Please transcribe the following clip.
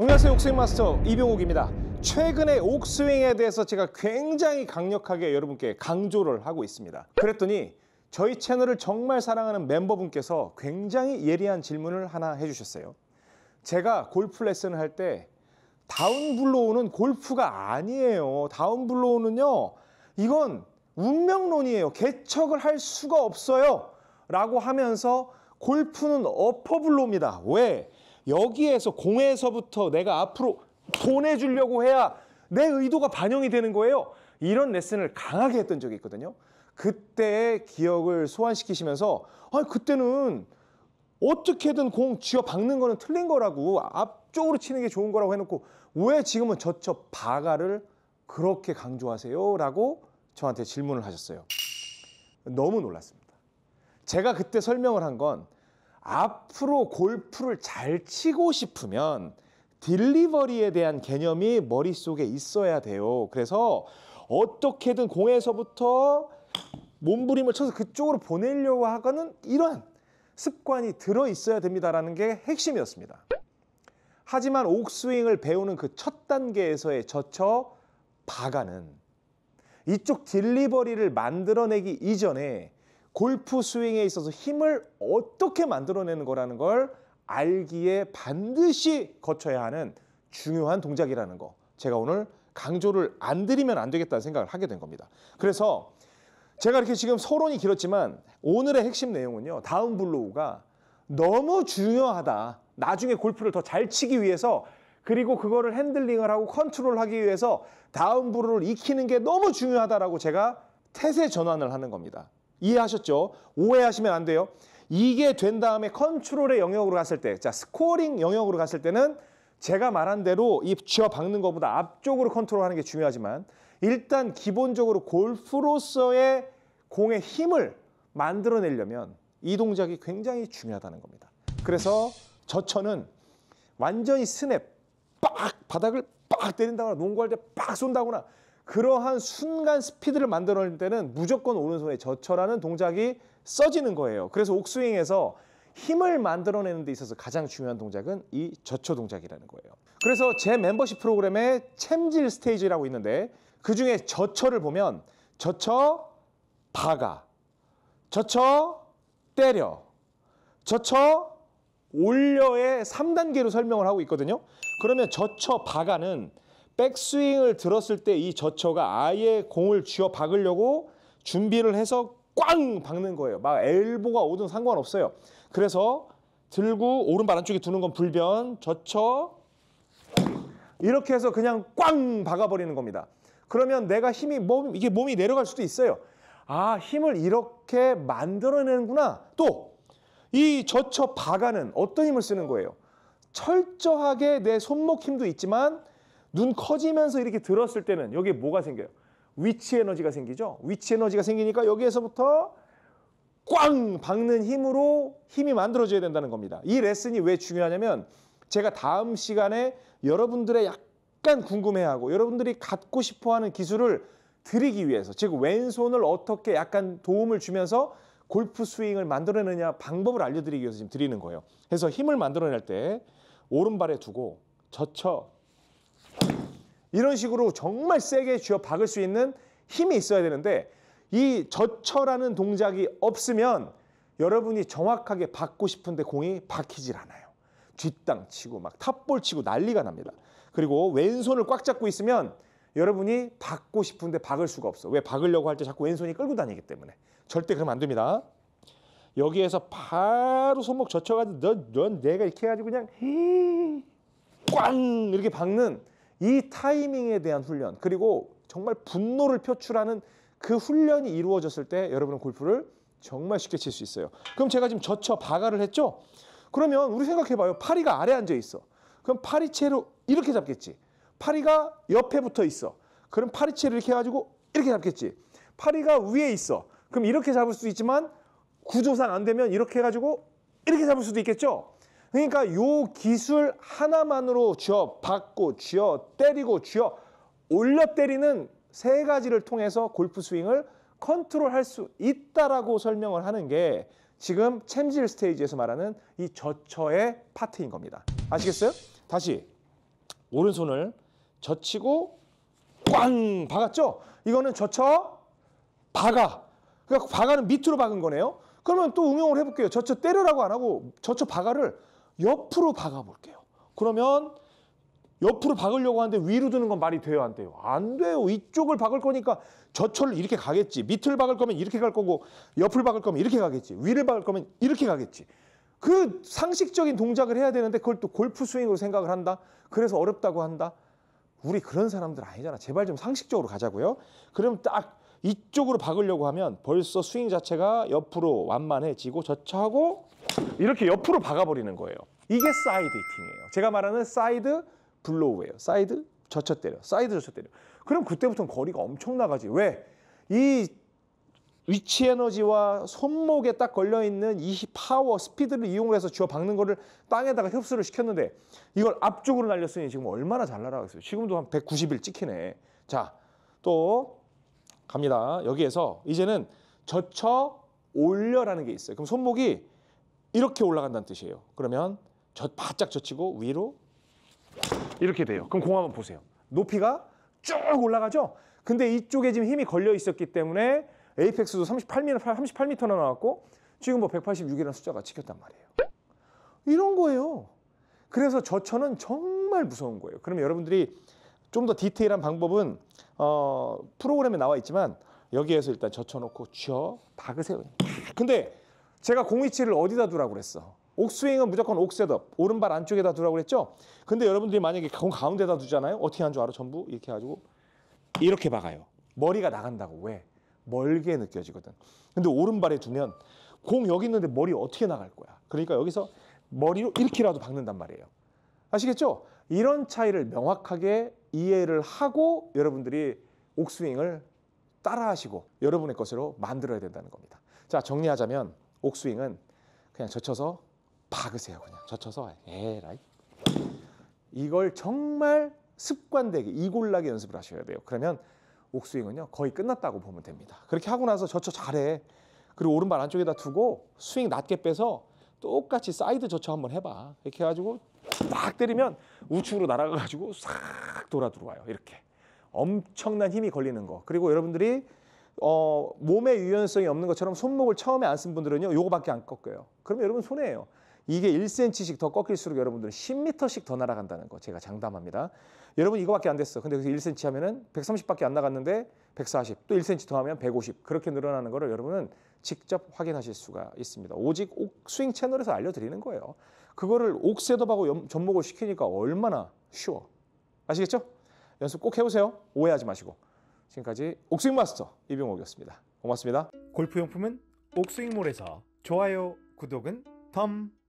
안녕하세요. 옥스윙 마스터 이병욱입니다. 최근에 옥스윙에 대해서 제가 굉장히 강력하게 여러분께 강조를 하고 있습니다. 그랬더니 저희 채널을 정말 사랑하는 멤버분께서 굉장히 예리한 질문을 하나 해주셨어요. 제가 골프 레슨을 할 때 다운블로우는 골프가 아니에요. 다운블로우는요. 이건 운명론이에요. 개척을 할 수가 없어요. 라고 하면서 골프는 어퍼블로입니다. 우 왜? 여기에서 공에서부터 내가 앞으로 보내주려고 해야 내 의도가 반영이 되는 거예요. 이런 레슨을 강하게 했던 적이 있거든요. 그때의 기억을 소환시키시면서 아 그때는 어떻게든 공 쥐어 박는 거는 틀린 거라고 앞쪽으로 치는 게 좋은 거라고 해놓고 왜 지금은 저쪽 바가를 그렇게 강조하세요? 라고 저한테 질문을 하셨어요. 너무 놀랐습니다. 제가 그때 설명을 한건 앞으로 골프를 잘 치고 싶으면 딜리버리에 대한 개념이 머릿속에 있어야 돼요. 그래서 어떻게든 공에서부터 몸부림을 쳐서 그쪽으로 보내려고 하거는 이런 습관이 들어 있어야 됩니다라는 게 핵심이었습니다. 하지만 옥스윙을 배우는 그 첫 단계에서의 저쳐 바가는 이쪽 딜리버리를 만들어내기 이전에 골프 스윙에 있어서 힘을 어떻게 만들어내는 거라는 걸 알기에 반드시 거쳐야 하는 중요한 동작이라는 거 제가 오늘 강조를 안 드리면 안 되겠다는 생각을 하게 된 겁니다. 그래서 제가 이렇게 지금 서론이 길었지만 오늘의 핵심 내용은요. 다음 블로우가 너무 중요하다. 나중에 골프를 더 잘 치기 위해서 그리고 그거를 핸들링을 하고 컨트롤하기 위해서 다운 블로우를 익히는 게 너무 중요하다라고 제가 태세 전환을 하는 겁니다. 이해하셨죠? 오해하시면 안 돼요. 이게 된 다음에 컨트롤의 영역으로 갔을 때, 자 스코어링 영역으로 갔을 때는 제가 말한 대로 이 쥐어 박는 것보다 앞쪽으로 컨트롤하는 게 중요하지만 일단 기본적으로 골프로서의 공의 힘을 만들어내려면 이 동작이 굉장히 중요하다는 겁니다. 그래서 저천은 완전히 스냅, 빡 바닥을 빡 때린다거나 농구할 때 빡 쏜다거나 그러한 순간 스피드를 만들어낼 때는 무조건 오른손에 저처라는 동작이 써지는 거예요. 그래서 옥스윙에서 힘을 만들어내는 데 있어서 가장 중요한 동작은 이저처 동작이라는 거예요. 그래서 제 멤버십 프로그램에 챔질 스테이지라고 있는데 그중에 저처를 보면 저처 박아, 저처 때려, 저처 올려의 3단계로 설명을 하고 있거든요. 그러면 저처 박아는 백스윙을 들었을 때 이 저처가 아예 공을 쥐어 박으려고 준비를 해서 꽝 박는 거예요. 막 엘보가 오든 상관없어요. 그래서 들고 오른발 안쪽에 두는 건 불변, 저쳐 이렇게 해서 그냥 꽝 박아버리는 겁니다. 그러면 내가 힘이 몸 이게 몸이 내려갈 수도 있어요. 아 힘을 이렇게 만들어내는구나. 또 이 저쳐 박아는 어떤 힘을 쓰는 거예요? 철저하게 내 손목 힘도 있지만 눈 커지면서 이렇게 들었을 때는 여기에 뭐가 생겨요? 위치 에너지가 생기죠. 위치 에너지가 생기니까 여기에서부터 꽝 박는 힘으로 힘이 만들어져야 된다는 겁니다. 이 레슨이 왜 중요하냐면 제가 다음 시간에 여러분들의 약간 궁금해하고 여러분들이 갖고 싶어하는 기술을 드리기 위해서 즉 왼손을 어떻게 약간 도움을 주면서 골프 스윙을 만들어내느냐 방법을 알려드리기 위해서 지금 드리는 거예요. 그래서 힘을 만들어낼 때 오른발에 두고 젖혀 이런 식으로 정말 세게 쥐어 박을 수 있는 힘이 있어야 되는데 이젖혀라는 동작이 없으면 여러분이 정확하게 박고 싶은데 공이 박히질 않아요. 뒷땅 치고 막 탑볼 치고 난리가 납니다. 그리고 왼손을 꽉 잡고 있으면 여러분이 박고 싶은데 박을 수가 없어. 왜 박으려고 할 때 자꾸 왼손이 끌고 다니기 때문에. 절대 그러면 안 됩니다. 여기에서 바로 손목 젖혀가지고 넌, 넌 내가 이렇게 해가지고 그냥 꽝 이렇게 박는 이 타이밍에 대한 훈련 그리고 정말 분노를 표출하는 그 훈련이 이루어졌을 때 여러분은 골프를 정말 쉽게 칠 수 있어요. 그럼 제가 지금 젖혀 바가를 했죠? 그러면 우리 생각해봐요. 파리가 아래 앉아 있어. 그럼 파리채로 이렇게 잡겠지. 파리가 옆에 붙어 있어. 그럼 파리채를 이렇게 해가지고 이렇게 잡겠지. 파리가 위에 있어. 그럼 이렇게 잡을 수 있지만 구조상 안 되면 이렇게 해가지고 이렇게 잡을 수도 있겠죠? 그러니까 요 기술 하나만으로 쥐어 박고 쥐어 때리고 쥐어 올려 때리는 세 가지를 통해서 골프 스윙을 컨트롤할 수 있다라고 설명을 하는 게 지금 챔질 스테이지에서 말하는 이 저처의 파트인 겁니다. 아시겠어요? 다시 오른손을 젖히고 꽝 박았죠? 이거는 젖혀 박아. 그러니까 박아는 밑으로 박은 거네요. 그러면 또 응용을 해볼게요. 젖혀 때려라고 안 하고 젖혀 박아를 옆으로 박아볼게요. 그러면 옆으로 박으려고 하는데 위로 드는 건 말이 돼요, 안 돼요? 안 돼요. 이쪽을 박을 거니까 저철로 이렇게 가겠지. 밑을 박을 거면 이렇게 갈 거고, 옆을 박을 거면 이렇게 가겠지. 위를 박을 거면 이렇게 가겠지. 그 상식적인 동작을 해야 되는데 그걸 또 골프 스윙으로 생각을 한다. 그래서 어렵다고 한다. 우리 그런 사람들 아니잖아. 제발 좀 상식적으로 가자고요. 그럼 딱 이쪽으로 박으려고 하면 벌써 스윙 자체가 옆으로 완만해지고 저차하고 이렇게 옆으로 박아버리는 거예요. 이게 사이드 히팅이에요. 제가 말하는 사이드 블로우예요. 사이드 젖혀 때려, 사이드 젖혀 때려. 그럼 그때부터 거리가 엄청 나가지. 왜? 이 위치 에너지와 손목에 딱 걸려있는 이 파워, 스피드를 이용해서 쥐어 박는 거를 땅에다가 흡수를 시켰는데 이걸 앞쪽으로 날렸으니 지금 얼마나 잘 날아가겠어요. 지금도 한 190일 찍히네. 자, 또 갑니다. 여기에서 이제는 젖혀 올려라는 게 있어요. 그럼 손목이 이렇게 올라간다는 뜻이에요. 그러면 저 바짝 젖히고 위로 이렇게 돼요. 그럼 공 한번 보세요. 높이가 쭉 올라가죠. 근데 이쪽에 지금 힘이 걸려 있었기 때문에 에이펙스도 38m, 3나 나왔고 지금 뭐 186이라는 숫자가 찍혔단 말이에요. 이런 거예요. 그래서 저천은 정말 무서운 거예요. 그럼 여러분들이 좀 더 디테일한 방법은 어, 프로그램에 나와 있지만 여기에서 일단 젖혀놓고 쥐어 박으세요. 근데 제가 공위치를 어디다 두라고 그랬어? 옥스윙은 무조건 옥셋업, 오른발 안쪽에다 두라고 그랬죠? 근데 여러분들이 만약에 공 가운데다 두잖아요? 어떻게 하는 줄 알아? 전부 이렇게 해가지고 이렇게 박아요. 머리가 나간다고. 왜? 멀게 느껴지거든. 근데 오른발에 두면 공 여기 있는데 머리 어떻게 나갈 거야? 그러니까 여기서 머리로 이렇게라도 박는단 말이에요. 아시겠죠? 이런 차이를 명확하게 이해를 하고 여러분들이 옥스윙을 따라하시고 여러분의 것으로 만들어야 된다는 겁니다. 자, 정리하자면 옥스윙은 그냥 젖혀서 박으세요. 그냥 젖혀서 에라이. 이걸 정말 습관되게 이골라게 연습을 하셔야 돼요. 그러면 옥스윙은요 거의 끝났다고 보면 됩니다. 그렇게 하고 나서 젖혀 잘해. 그리고 오른발 안쪽에다 두고 스윙 낮게 빼서 똑같이 사이드 젖혀 한번 해봐. 이렇게 해가지고 딱 때리면 우측으로 날아가가지고 싹 돌아 들어와요. 이렇게. 엄청난 힘이 걸리는 거. 그리고 여러분들이 어, 몸에 유연성이 없는 것처럼 손목을 처음에 안 쓴 분들은요, 요거밖에 안 꺾여요. 그럼 여러분 손해예요. 이게 1cm씩 더 꺾일수록 여러분들은 10m씩 더 날아간다는 거 제가 장담합니다. 여러분 이거밖에 안 됐어. 근데 그래서 1cm 하면은 130밖에 안 나갔는데 140, 또 1cm 더하면 150 그렇게 늘어나는 거를 여러분은 직접 확인하실 수가 있습니다. 오직 옥스윙 채널에서 알려드리는 거예요. 그거를 옥셋업하고 접목을 시키니까 얼마나 쉬워. 아시겠죠? 연습 꼭 해보세요. 오해하지 마시고. 지금까지 옥스윙 마스터 이병옥이었습니다. 고맙습니다. 골프용품은 옥스윙몰에서 좋아요, 구독은 덤!